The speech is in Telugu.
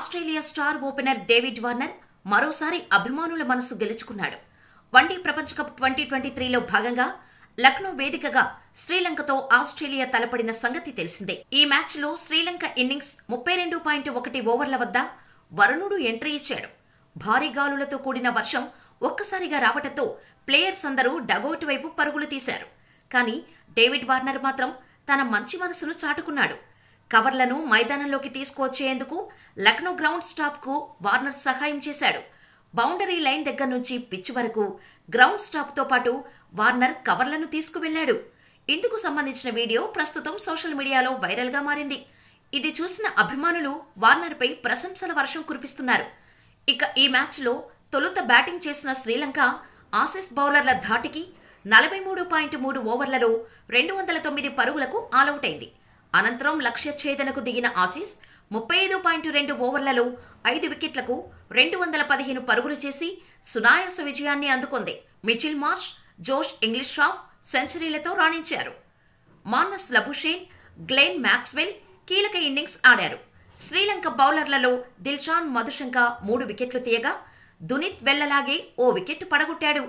Australia star opener David Warner మరోసారి అభిమానుల మనసు గెలుచుకున్నాడు వన్డే ప్రపంచ కప్ ట్వంటీ ట్వంటీ త్రీలో భాగంగా లక్నో వేదికగా శ్రీలంకతో ఆస్ట్రేలియా తలపడిన సంగతి తెలిసిందే ఈ మ్యాచ్లో శ్రీలంక ఇన్నింగ్స్ ముప్పై రెండు పాయింట్ ఒకటి ఓవర్ల వద్ద వరుణుడు ఎంట్రీ ఇచ్చాడు భారీ గాలులతో కూడిన వర్షం ఒక్కసారిగా రావటంతో ప్లేయర్స్ అందరూ డగౌట్ వైపు పరుగులు తీశారు కానీ డేవిడ్ వార్నర్ మాత్రం తన మంచి మనసును చాటుకున్నాడు కవర్లను మైదానంలోకి తీసుకువచ్చేందుకు లక్నో గ్రౌండ్ స్టాప్కు వార్నర్ సహాయం చేశాడు బౌండరీ లైన్ దగ్గర నుంచి పిచ్ వరకు గ్రౌండ్ స్టాప్తో పాటు వార్నర్ కవర్లను తీసుకువెళ్లాడు ఇందుకు సంబంధించిన వీడియో ప్రస్తుతం సోషల్ మీడియాలో వైరల్గా మారింది ఇది చూసిన అభిమానులు వార్నర్పై ప్రశంసల వర్షం కురిపిస్తున్నారు ఇక ఈ మ్యాచ్లో తొలుత బ్యాటింగ్ చేసిన శ్రీలంక ఆసిస్ బౌలర్ల ధాటికి నలభై మూడు పాయింట్ మూడు ఓవర్లలో రెండు వందల తొమ్మిది పరుగులకు ఆలౌట్ అయింది అనంతరం లక్ష్య ఛేదనకు దిగిన ఆసీస్ ముప్పై ఐదు పాయింట్ రెండు ఓవర్లలో ఐదు వికెట్లకు రెండు వందల పదిహేను పరుగులు చేసి సునాయాస విజయాన్ని అందుకుంది మిచిల్ మార్ష్ జోష్ ఇంగ్లీష్ షాప్ సెంచరీలతో రాణించారు మానస్ లభుషేన్ గ్లెన్ మ్యాక్స్వెల్ కీలక ఇన్నింగ్స్ ఆడారు శ్రీలంక బౌలర్లలో దిల్షాన్ మధుశంక మూడు వికెట్లు తీయగా దునిత్ వెళ్లలాగే ఓ వికెట్ పడగొట్టాడు